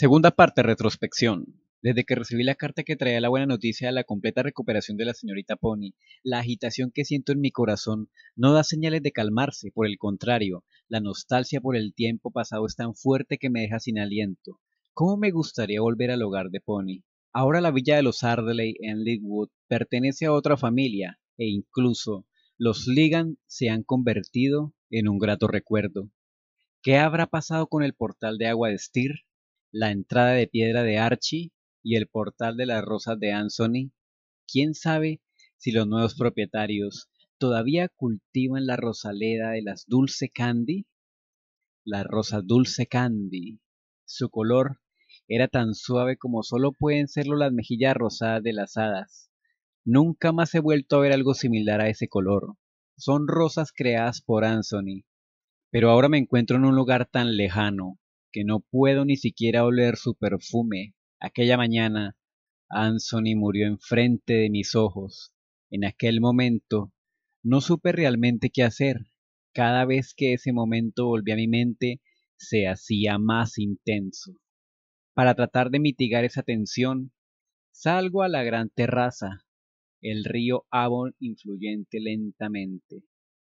Segunda parte, retrospección. Desde que recibí la carta que traía la buena noticia de la completa recuperación de la señorita Pony, la agitación que siento en mi corazón no da señales de calmarse, por el contrario, la nostalgia por el tiempo pasado es tan fuerte que me deja sin aliento. ¿Cómo me gustaría volver al hogar de Pony? Ahora la villa de los Ardley en Leadwood pertenece a otra familia, e incluso los Ligan se han convertido en un grato recuerdo. ¿Qué habrá pasado con el portal de agua de Stir? la entrada de piedra de Archie y el portal de las rosas de Anthony, quién sabe si los nuevos propietarios todavía cultivan la rosaleda de las Dulce Candy. Las rosas Dulce Candy. Su color era tan suave como solo pueden serlo las mejillas rosadas de las hadas. Nunca más he vuelto a ver algo similar a ese color. Son rosas creadas por Anthony. Pero ahora me encuentro en un lugar tan lejano, que no puedo ni siquiera oler su perfume. Aquella mañana, Anthony murió enfrente de mis ojos. En aquel momento, no supe realmente qué hacer. Cada vez que ese momento volvía a mi mente, se hacía más intenso. Para tratar de mitigar esa tensión, salgo a la gran terraza. El río Avon influyente lentamente,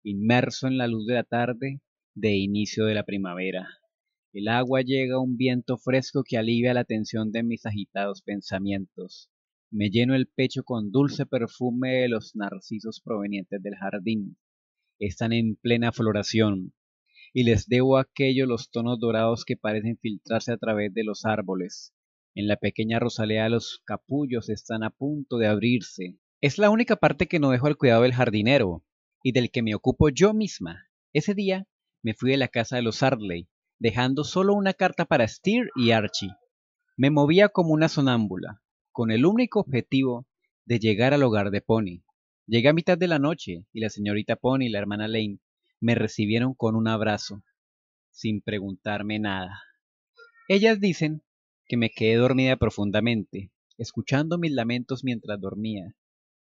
inmerso en la luz de la tarde de inicio de la primavera. El agua llega a un viento fresco que alivia la tensión de mis agitados pensamientos. Me lleno el pecho con dulce perfume de los narcisos provenientes del jardín. Están en plena floración, y les debo aquello los tonos dorados que parecen filtrarse a través de los árboles. En la pequeña rosalea los capullos están a punto de abrirse. Es la única parte que no dejo al cuidado del jardinero, y del que me ocupo yo misma. Ese día me fui de la casa de los dejando solo una carta para Steer y Archie. Me movía como una sonámbula, con el único objetivo de llegar al hogar de Pony. Llegué a mitad de la noche y la señorita Pony y la hermana Lane me recibieron con un abrazo, sin preguntarme nada. Ellas dicen que me quedé dormida profundamente, escuchando mis lamentos mientras dormía.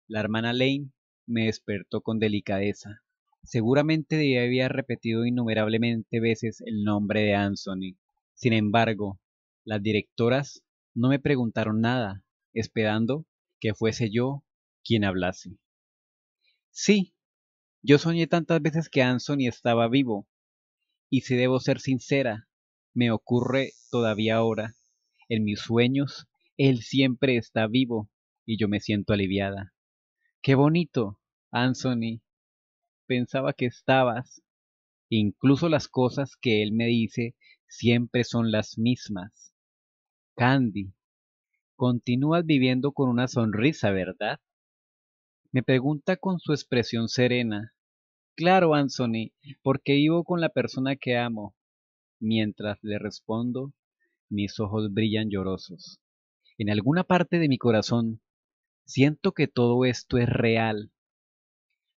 La hermana Lane me despertó con delicadeza. Seguramente había repetido innumerablemente veces el nombre de Anthony. Sin embargo, las directoras no me preguntaron nada, esperando que fuese yo quien hablase. Sí, yo soñé tantas veces que Anthony estaba vivo, y si debo ser sincera, me ocurre todavía ahora. En mis sueños, él siempre está vivo, y yo me siento aliviada. Qué bonito, Anthony, pensaba que estabas. Incluso las cosas que él me dice siempre son las mismas. Candy, continúas viviendo con una sonrisa, ¿verdad? Me pregunta con su expresión serena. Claro, Anthony, porque vivo con la persona que amo. Mientras le respondo, mis ojos brillan llorosos. En alguna parte de mi corazón, siento que todo esto es real,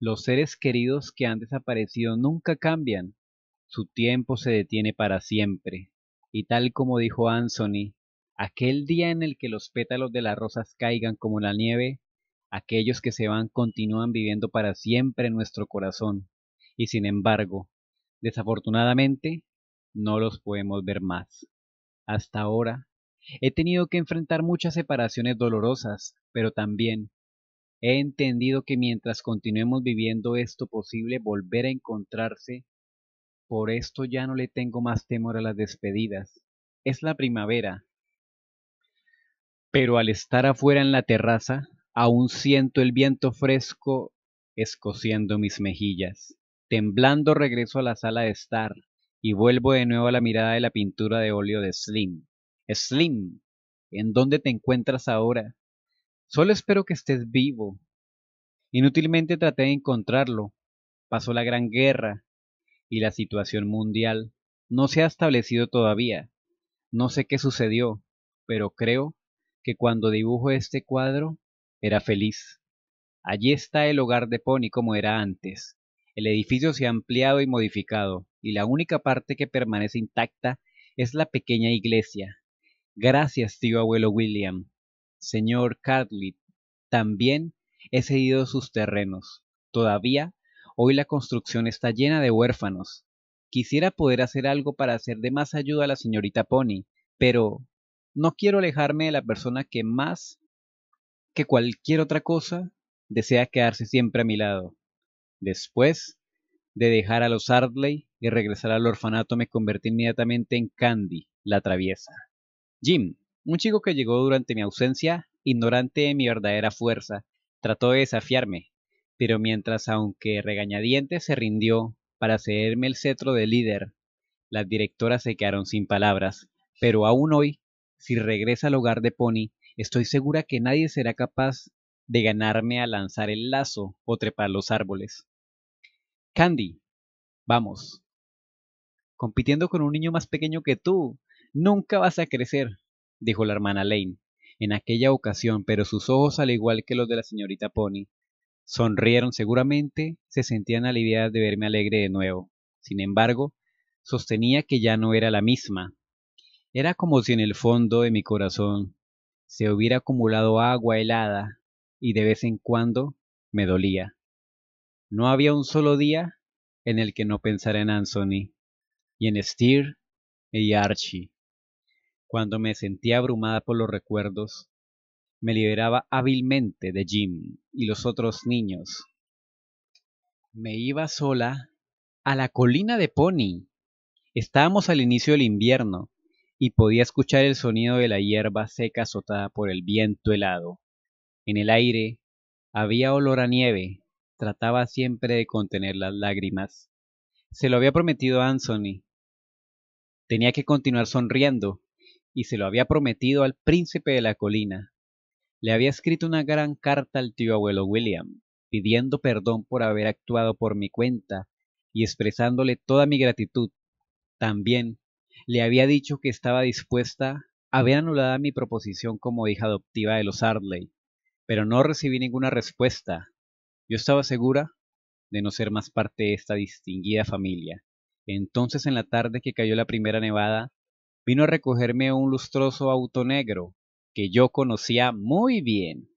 los seres queridos que han desaparecido nunca cambian, su tiempo se detiene para siempre. Y tal como dijo Anthony, aquel día en el que los pétalos de las rosas caigan como la nieve, aquellos que se van continúan viviendo para siempre en nuestro corazón. Y sin embargo, desafortunadamente, no los podemos ver más. Hasta ahora, he tenido que enfrentar muchas separaciones dolorosas, pero también He entendido que mientras continuemos viviendo esto posible, volver a encontrarse, por esto ya no le tengo más temor a las despedidas. Es la primavera. Pero al estar afuera en la terraza, aún siento el viento fresco escociendo mis mejillas. Temblando regreso a la sala de estar y vuelvo de nuevo a la mirada de la pintura de óleo de Slim. Slim, ¿en dónde te encuentras ahora? Solo espero que estés vivo. Inútilmente traté de encontrarlo. Pasó la gran guerra y la situación mundial no se ha establecido todavía. No sé qué sucedió, pero creo que cuando dibujo este cuadro era feliz. Allí está el hogar de Pony como era antes. El edificio se ha ampliado y modificado, y la única parte que permanece intacta es la pequeña iglesia. Gracias, tío abuelo William. Señor Cartley, también he cedido sus terrenos. Todavía, hoy la construcción está llena de huérfanos. Quisiera poder hacer algo para hacer de más ayuda a la señorita Pony, pero no quiero alejarme de la persona que más que cualquier otra cosa desea quedarse siempre a mi lado. Después de dejar a los Ardley y regresar al orfanato me convertí inmediatamente en Candy, la traviesa. Jim, un chico que llegó durante mi ausencia, ignorante de mi verdadera fuerza, trató de desafiarme, pero mientras aunque regañadiente se rindió para cederme el cetro de líder, las directoras se quedaron sin palabras, pero aún hoy, si regresa al hogar de Pony, estoy segura que nadie será capaz de ganarme a lanzar el lazo o trepar los árboles. Candy, vamos. Compitiendo con un niño más pequeño que tú, nunca vas a crecer dijo la hermana Lane, en aquella ocasión, pero sus ojos, al igual que los de la señorita Pony, sonrieron seguramente, se sentían aliviadas de verme alegre de nuevo. Sin embargo, sostenía que ya no era la misma. Era como si en el fondo de mi corazón se hubiera acumulado agua helada y de vez en cuando me dolía. No había un solo día en el que no pensara en Anthony, y en Steer y Archie, cuando me sentía abrumada por los recuerdos, me liberaba hábilmente de Jim y los otros niños. Me iba sola a la colina de Pony. Estábamos al inicio del invierno y podía escuchar el sonido de la hierba seca azotada por el viento helado. En el aire había olor a nieve. Trataba siempre de contener las lágrimas. Se lo había prometido a Anthony. Tenía que continuar sonriendo, y se lo había prometido al príncipe de la colina. Le había escrito una gran carta al tío abuelo William, pidiendo perdón por haber actuado por mi cuenta y expresándole toda mi gratitud. También le había dicho que estaba dispuesta a ver anulada mi proposición como hija adoptiva de los Hardley, pero no recibí ninguna respuesta. Yo estaba segura de no ser más parte de esta distinguida familia. Entonces en la tarde que cayó la primera nevada, vino a recogerme un lustroso auto negro que yo conocía muy bien.